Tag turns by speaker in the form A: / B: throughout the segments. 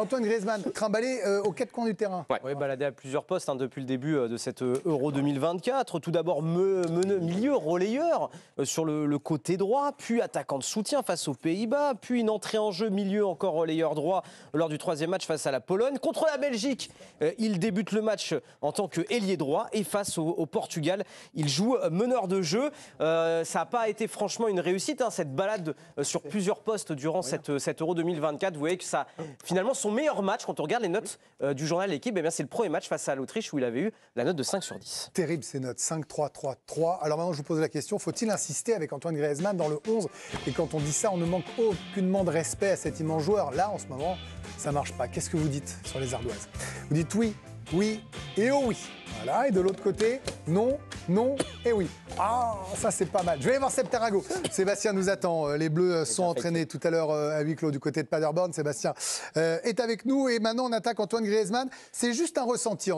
A: Antoine Griezmann, trimballé euh, aux quatre coins du terrain.
B: Oui, baladé à plusieurs postes hein, depuis le début euh, de cette euh, Euro 2024. Tout d'abord, milieu, relayeur sur le, côté droit, puis attaquant de soutien face aux Pays-Bas, puis une entrée en jeu milieu, encore relayeur droit lors du troisième match face à la Pologne. Contre la Belgique, il débute le match en tant que ailier droit et face au, Portugal, il joue meneur de jeu. ça n'a pas été franchement une réussite, hein, cette balade sur plusieurs postes durant cette, cette Euro 2024. Vous voyez que ça, finalement, son meilleur match, quand on regarde les notes euh, du journal L'équipe, eh bien c'est le premier match face à l'Autriche où il avait eu la note de 5 sur
A: 10. Terrible ces notes, 5, 3, 3, 3. Alors maintenant, je vous pose la question, faut-il insister avec Antoine Griezmann dans le 11 Et quand on dit ça, on ne manque aucunement de respect à cet immense joueur. Là, en ce moment, ça marche pas. Qu'est-ce que vous dites sur les ardoises Vous dites oui, oui et oh oui. Voilà, et de l'autre côté, non, non et oui. Ah, ça c'est pas mal. Je vais aller voir Septarago. Sébastien nous attend. Euh, les Bleus euh, sont entraînés tout à l'heure euh, à huis clos du côté de Paderborn. Sébastien est avec nous et maintenant on attaque Antoine Griezmann. C'est juste un ressenti,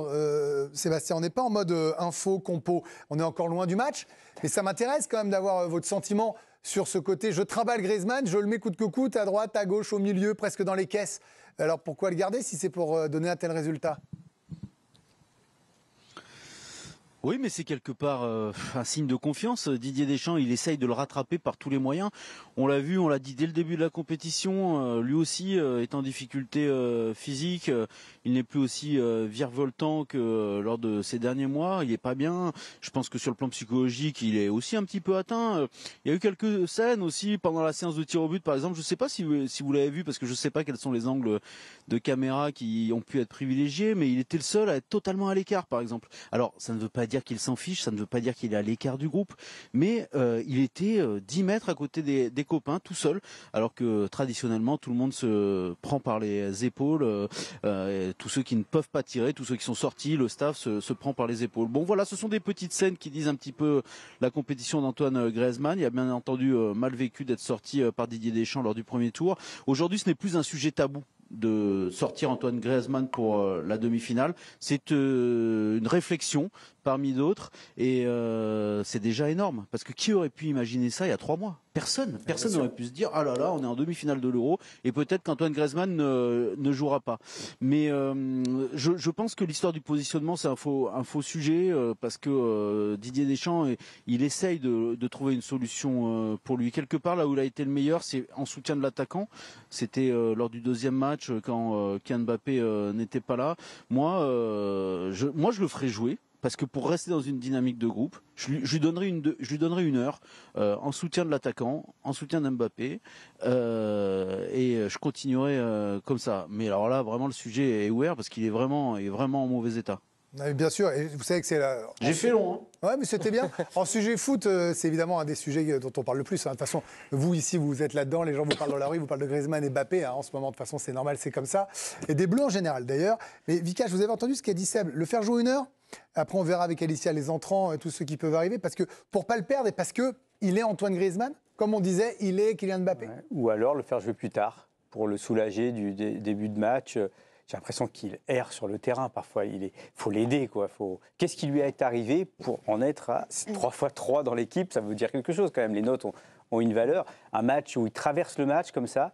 A: Sébastien. On n'est pas en mode info, compo. On est encore loin du match. Mais ça m'intéresse quand même d'avoir votre sentiment sur ce côté. Je trimballe Griezmann, je le mets coûte que coûte, à droite, à gauche, au milieu, presque dans les caisses. Alors pourquoi le garder si c'est pour donner un tel résultat
C: Oui, mais c'est quelque part euh, un signe de confiance. Didier Deschamps, il essaye de le rattraper par tous les moyens. On l'a vu, on l'a dit dès le début de la compétition. Euh, lui aussi euh, est en difficulté physique. il n'est plus aussi virevoltant que lors de ces derniers mois. Il n'est pas bien. Je pense que sur le plan psychologique, il est aussi un petit peu atteint. Il y a eu quelques scènes aussi pendant la séance de tir au but, par exemple. Je ne sais pas si, si vous l'avez vu, parce que je ne sais pas quels sont les angles de caméra qui ont pu être privilégiés, mais il était le seul à être totalement à l'écart, par exemple. Alors, ça ne veut pas dire dire qu'il s'en fiche, ça ne veut pas dire qu'il est à l'écart du groupe, mais euh, il était 10 euh, mètres à côté des, copains, tout seul, alors que traditionnellement tout le monde se prend par les épaules, euh, tous ceux qui ne peuvent pas tirer, tous ceux qui sont sortis, le staff se, se, prend par les épaules. Bon voilà, ce sont des petites scènes qui disent un petit peu la compétition d'Antoine Griezmann. Il a bien entendu mal vécu d'être sorti par Didier Deschamps lors du premier tour. Aujourd'hui, ce n'est plus un sujet tabou de sortir Antoine Griezmann pour euh, la demi-finale. C'est euh, une réflexion parmi d'autres et euh, c'est déjà énorme parce que qui aurait pu imaginer ça il y a trois mois Personne, personne n'aurait pu se dire ah là là, on est en demi-finale de l'Euro et peut-être qu'Antoine Griezmann ne, ne, jouera pas. Mais euh, je, je, pense que l'histoire du positionnement c'est un faux, un faux sujet euh, parce que euh, Didier Deschamps il essaye de, de trouver une solution pour lui quelque part là où il a été le meilleur c'est en soutien de l'attaquant. C'était lors du deuxième match quand Kian Mbappé n'était pas là. Moi je, moi je le ferai jouer parce que pour rester dans une dynamique de groupe, je lui, donnerai une, je lui donnerai heure euh, en soutien de l'attaquant, en soutien d'Mbappé, euh, et euh, je continuerai euh, comme ça. Mais alors là, vraiment, le sujet est ouvert parce qu'il est vraiment, est vraiment en mauvais état.
A: Ah, bien sûr, et vous savez que c'est la. J'ai fait long. Hein. Ouais, mais c'était bien. En sujet foot, c'est évidemment un des sujets dont on parle le plus. Hein. De toute façon, vous ici, vous êtes là-dedans, les gens vous parlent dans la rue, vous parlent de Griezmann et Mbappé. Hein. En ce moment, de toute façon, c'est normal, c'est comme ça. Et des bleus en général, d'ailleurs. Mais Vika, je vous avez entendu ce qu'a dit Seb. Le faire jouer une heure, après, on verra avec Alicia les entrants, et euh, tous ceux qui peuvent arriver, parce que pour pas le perdre et parce que il est Antoine Griezmann, comme on disait, il est Kylian Mbappé.
B: Ou alors le faire jouer plus tard pour le soulager du début de match. J'ai l'impression qu'il erre sur le terrain parfois. Il faut l'aider quoi. Faut... Qu'est-ce qui lui est arrivé pour en être à 3 fois 3 dans l'équipe Ça veut dire quelque chose quand même. Les notes ont une valeur. Un match où il traverse le match comme ça,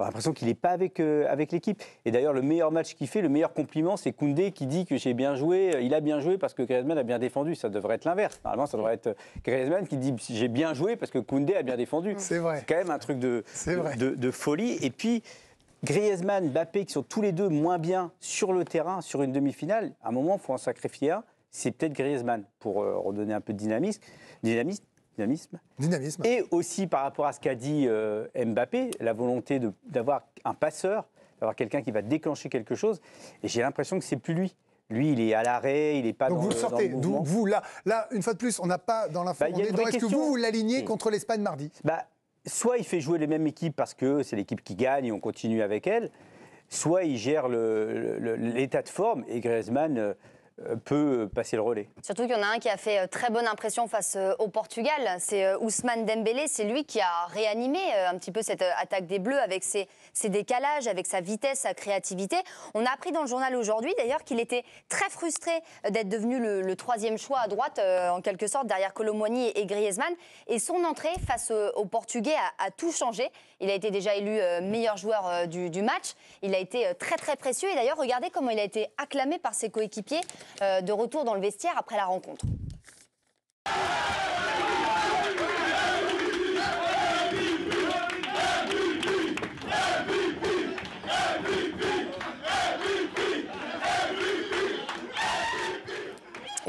B: on a l'impression qu'il n'est pas avec, euh, avec l'équipe. Et d'ailleurs, le meilleur match qu'il fait, le meilleur compliment, c'est Koundé qui dit que j'ai bien joué, euh, il a bien joué parce que Griezmann a bien défendu. Ça devrait être l'inverse. Normalement, ça devrait être euh, Griezmann qui dit j'ai bien joué parce que Koundé a bien défendu. C'est vrai. C'est quand même un truc de, de, folie. Et puis. Griezmann, Mbappé, qui sont tous les deux moins bien sur le terrain, sur une demi-finale, à un moment, il faut en sacrifier un. C'est peut-être Griezmann, pour redonner un peu de dynamisme. dynamisme. Dynamisme. Dynamisme. Et aussi par rapport à ce qu'a dit euh, Mbappé, la volonté d'avoir un passeur, d'avoir quelqu'un qui va déclencher quelque chose. Et j'ai l'impression que c'est plus lui. Lui, il est à l'arrêt, il n'est pas Donc dans, vous le sortez, vous,
A: là, là, une fois de plus, on n'a pas dans l'info. Bah, Est-ce que vous, vous l'alignez contre l'Espagne mardi bah,
B: Soit il fait jouer les mêmes équipes parce que c'est l'équipe qui gagne et on continue avec elle, soit il gère l'état de forme et Griezmann... Euh, euh, peut passer le relais.
D: Surtout qu'il y en a un qui a fait euh, très bonne impression face euh, au Portugal, c'est Ousmane Dembélé, c'est lui qui a réanimé un petit peu cette attaque des Bleus avec ses, décalages, avec sa vitesse, sa créativité. On a appris dans le journal aujourd'hui d'ailleurs qu'il était très frustré d'être devenu le, troisième choix à droite, en quelque sorte, derrière Colomboigny et Griezmann. Et son entrée face au Portugais a, tout changé. Il a été déjà élu meilleur joueur du, du match, il a été très très précieux et d'ailleurs regardez comment il a été acclamé par ses coéquipiers. Euh, de retour dans le vestiaire après la rencontre.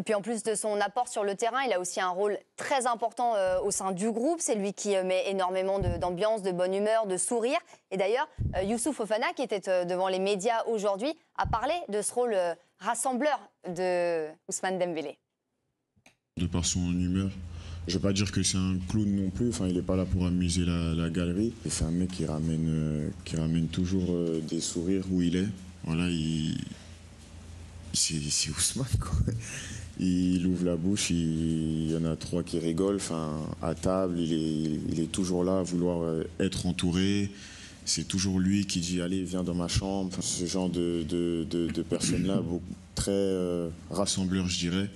D: Et puis en plus de son apport sur le terrain, il a aussi un rôle très important euh, au sein du groupe. C'est lui qui euh, met énormément d'ambiance, de, bonne humeur, de sourire. Et d'ailleurs, euh, Youssouf Ofana, qui était devant les médias aujourd'hui, a parlé de ce rôle rassembleur de Ousmane Dembélé.
A: De par son humeur, je ne vais pas dire que c'est un clown non plus. Enfin, il n'est pas là pour amuser la, la galerie. C'est un mec qui ramène, qui ramène toujours des sourires où il est. Voilà, il c'est Ousmane, Il ouvre la bouche, il, y en a trois qui rigolent. Enfin, à table, il est, toujours là à vouloir euh, être entouré. C'est toujours lui qui dit Allez, viens dans ma chambre. ce genre de, personnes-là, très euh, rassembleur, je dirais.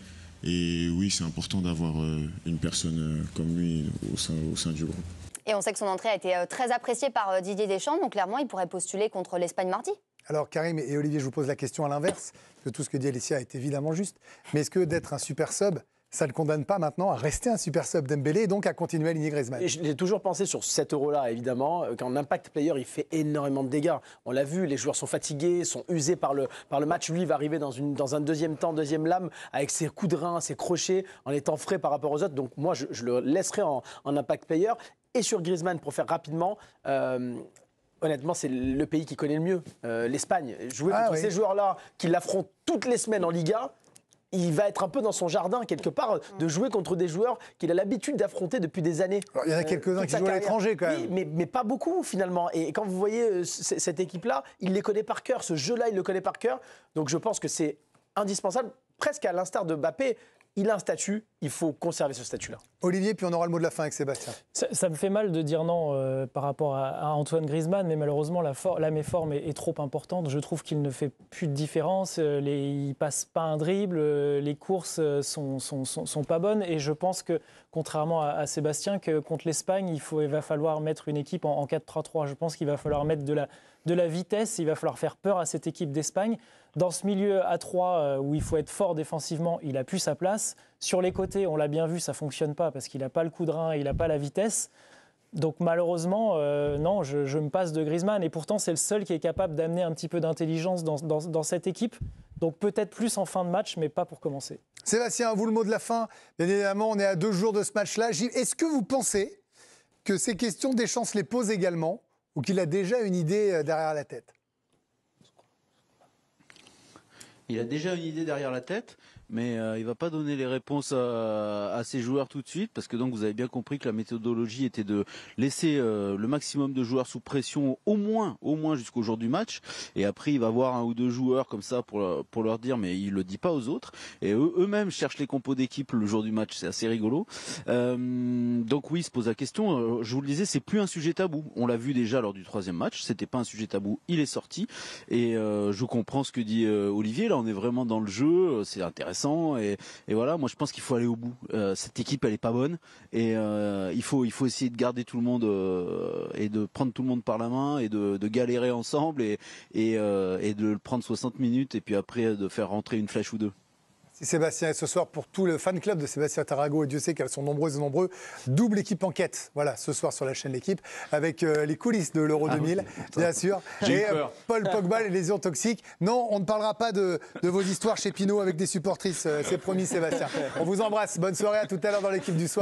A: Et oui, c'est important d'avoir euh, une personne comme lui au sein, au sein du groupe.
D: Et on sait que son entrée a été très appréciée par Didier Deschamps, donc clairement, il pourrait postuler contre l'Espagne mardi.
A: Alors Karim et Olivier, je vous pose la question à l'inverse, que tout ce que dit Alicia est évidemment juste. Mais est-ce que d'être un super sub, ça ne le condamne pas maintenant à rester un super sub d'Embélé et donc à continuer à ligner Griezmann. j'ai toujours pensé sur cet euro-là, évidemment, euh, qu'en impact player, il fait énormément de dégâts. On l'a vu, les joueurs sont fatigués, sont usés par le, par le match. Lui, il va arriver dans, une, dans un deuxième temps, deuxième lame, avec ses coups de rein, ses crochets, en étant frais par rapport aux autres. Donc moi, je, le laisserai en, impact player et sur Griezmann pour faire rapidement. Euh, Honnêtement, c'est le pays qui connaît le mieux, euh, l'Espagne. Jouer ah contre ces joueurs-là, qui l'affrontent toutes les semaines en Liga, il va être un peu dans son jardin, quelque part, mm. de jouer contre des joueurs qu'il a l'habitude d'affronter depuis des années. il y en a euh, quelques-uns qui jouent à l'étranger, quand même. mais, pas beaucoup, finalement. Et quand vous voyez euh, cette équipe-là, il les connaît par cœur. Ce jeu-là, il le connaît par cœur. Donc, je pense que c'est indispensable, presque à l'instar de Mbappé il a un statut, il faut conserver ce statut-là. Olivier, puis on aura le mot de la fin avec Sébastien. Ça, me fait mal de dire non euh, par rapport à, Antoine Griezmann, mais malheureusement, la, méforme est, trop importante. Je trouve qu'il ne fait plus de différence. Euh, les, il passe pas un dribble, euh, les courses sont, sont, pas bonnes. Et je pense que, contrairement à, Sébastien, que contre l'Espagne, il, va falloir mettre une équipe en, 4-3-3. Je pense qu'il va falloir mettre de la vitesse, il va falloir faire peur à cette équipe d'Espagne. Dans ce milieu à 3 euh, où il faut être fort défensivement, il a plus sa place. Sur les côtés, on l'a bien vu, ça ne fonctionne pas parce qu'il n'a pas le coup de rein, il n'a pas la vitesse. Donc malheureusement, euh, non, je, me passe de Griezmann. Et pourtant, c'est le seul qui est capable d'amener un petit peu d'intelligence dans, cette équipe. Donc peut-être plus en fin de match, mais pas pour commencer. Sébastien, à vous le mot de la fin. Bien évidemment, on est à deux jours de ce match-là. Est-ce que vous pensez que ces questions chances les posent également ou qu'il a déjà une idée euh, derrière la tête
C: il a déjà une idée derrière la tête mais euh, il va pas donner les réponses à, à, ses joueurs tout de suite parce que donc vous avez bien compris que la méthodologie était de laisser euh, le maximum de joueurs sous pression au moins au moins jusqu'au jour du match et après il va voir un ou deux joueurs comme ça pour pour leur dire mais il le dit pas aux autres et eux mêmes cherchent les compos d'équipe le jour du match c'est assez rigolo euh, donc oui il se pose la question euh, je vous le disais c'est plus un sujet tabou on l'a vu déjà lors du troisième match c'était pas un sujet tabou il est sorti et je comprends ce que dit Olivier là on est vraiment dans le jeu c'est intéressant et, voilà moi je pense qu'il faut aller au bout euh, cette équipe elle est pas bonne et euh, il faut il faut essayer de garder tout le monde euh, et de prendre tout le monde par la main et de, galérer ensemble et et de le prendre 60 minutes et puis après de faire rentrer une flèche ou deux c'est Sébastien et ce
A: soir pour tout le fan club de Sébastien Tarago, et Dieu sait qu'elles sont nombreuses et nombreux, double équipe enquête. Voilà, ce soir sur la chaîne L'équipe, avec euh, les coulisses de l'Euro 2000, ah bien sûr. Et euh, Paul Pogba, les lésions toxiques. Non, on ne parlera pas de, vos histoires chez Pinot avec des supportrices, euh, c'est promis Sébastien. On vous embrasse, bonne soirée, à tout à l'heure dans l'équipe du soir.